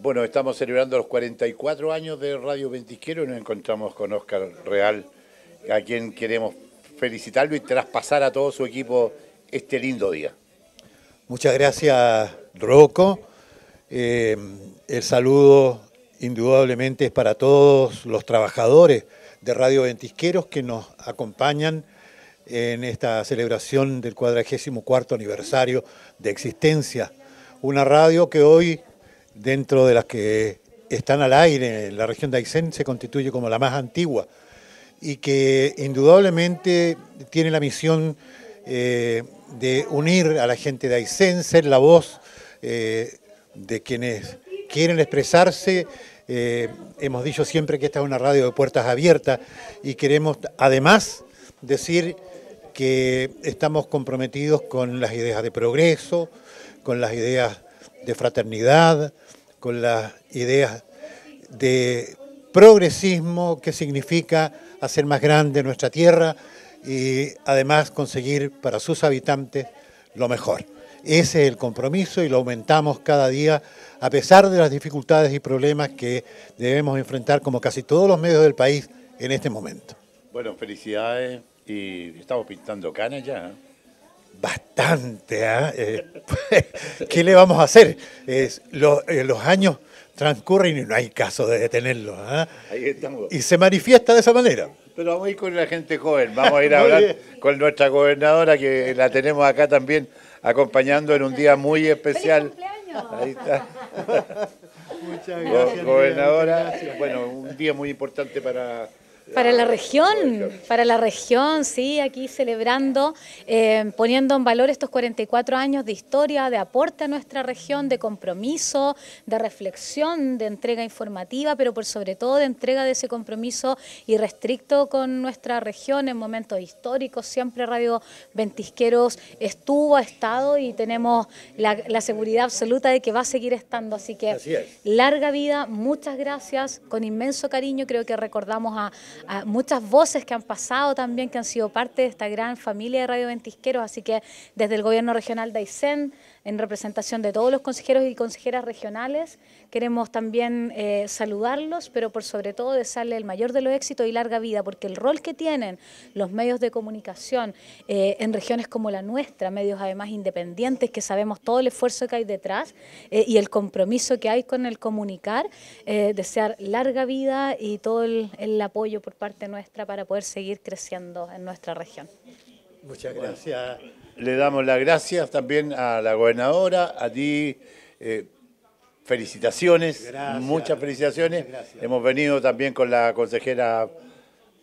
Bueno, estamos celebrando los 44 años de Radio Ventisquero y nos encontramos con Oscar Real, a quien queremos felicitarlo y traspasar a todo su equipo este lindo día. Muchas gracias, Rocco. Eh, el saludo indudablemente es para todos los trabajadores de Radio Ventisqueros que nos acompañan en esta celebración del 44 aniversario de existencia. Una radio que hoy dentro de las que están al aire, la región de Aysén se constituye como la más antigua y que indudablemente tiene la misión eh, de unir a la gente de Aysén, ser la voz eh, de quienes quieren expresarse. Eh, hemos dicho siempre que esta es una radio de puertas abiertas y queremos además decir que estamos comprometidos con las ideas de progreso, con las ideas de fraternidad, con las ideas de progresismo que significa hacer más grande nuestra tierra y además conseguir para sus habitantes lo mejor. Ese es el compromiso y lo aumentamos cada día a pesar de las dificultades y problemas que debemos enfrentar como casi todos los medios del país en este momento. Bueno, felicidades y estamos pintando canas ya. ¿eh? bastante. ¿ah? ¿eh? ¿ah? qué le vamos a hacer? Eh, los, años transcurren y no hay caso de detenerlos. ¿ah? Ahí Y se manifiesta de esa manera. Pero vamos a ir con la gente joven, vamos a ir a hablar con nuestra gobernadora que la tenemos acá también acompañando en un día muy especial. Ahí está. Muchas gracias. gobernadora, bueno, un día muy importante para para la región, para la región, sí, aquí celebrando, eh, poniendo en valor estos 44 años de historia, de aporte a nuestra región, de compromiso, de reflexión, de entrega informativa, pero por sobre todo de entrega de ese compromiso irrestricto con nuestra región en momentos históricos. Siempre Radio Ventisqueros estuvo, ha estado y tenemos la, seguridad absoluta de que va a seguir estando. Así que larga vida, muchas gracias, con inmenso cariño creo que recordamos a muchas voces que han pasado también, que han sido parte de esta gran familia de Radio Ventisqueros, así que desde el gobierno regional de Aysén, en representación de todos los consejeros y consejeras regionales. Queremos también eh, saludarlos, pero por sobre todo desearle el mayor de los éxitos y larga vida, porque el rol que tienen los medios de comunicación eh, en regiones como la nuestra, medios además independientes, que sabemos todo el esfuerzo que hay detrás eh, y el compromiso que hay con el comunicar, desear larga vida y todo el apoyo por parte nuestra para poder seguir creciendo en nuestra región. Muchas gracias. Le damos las gracias también a la gobernadora, a ti. Eh, felicitaciones, muchas felicitaciones. Hemos venido también con la consejera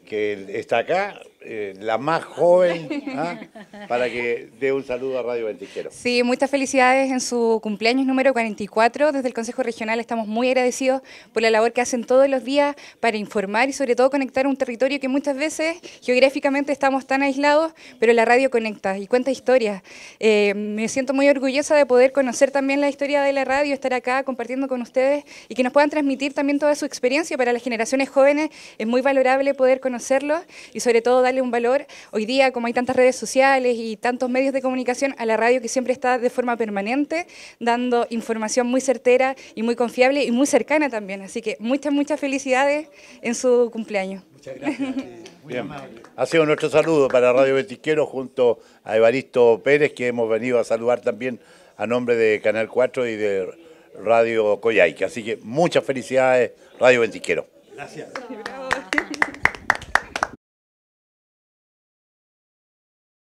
que está acá, eh, la más joven, ¿ah? para que dé un saludo a Radio Ventiquero. Sí, muchas felicidades en su cumpleaños número 44. Desde el Consejo Regional estamos muy agradecidos por la labor que hacen todos los días para informar y sobre todo conectar un territorio que muchas veces geográficamente estamos tan aislados, pero la radio conecta y cuenta historias. Eh, me siento muy orgullosa de poder conocer también la historia de la radio, estar acá compartiendo con ustedes y que nos puedan transmitir también toda su experiencia para las generaciones jóvenes. Es muy valorable poder conocerlos y sobre todo dar un valor hoy día, como hay tantas redes sociales y tantos medios de comunicación, a la radio que siempre está de forma permanente, dando información muy certera y muy confiable y muy cercana también. Así que muchas, muchas felicidades en su cumpleaños. Muchas gracias. Ha sido nuestro saludo para Radio Betisquero junto a Evaristo Pérez, que hemos venido a saludar también a nombre de Canal 4 y de Radio Coyhaique. Así que muchas felicidades, Radio Ventisquero. Gracias.